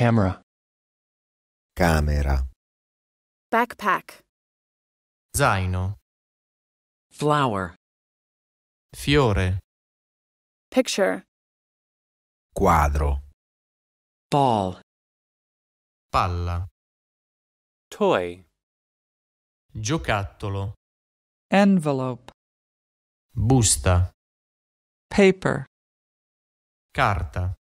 Camera. Camera. Backpack. Zaino. Flower. Fiore. Picture. Quadro. Ball. Palla. Toy. Giocattolo. Envelope. Busta. Paper. Carta.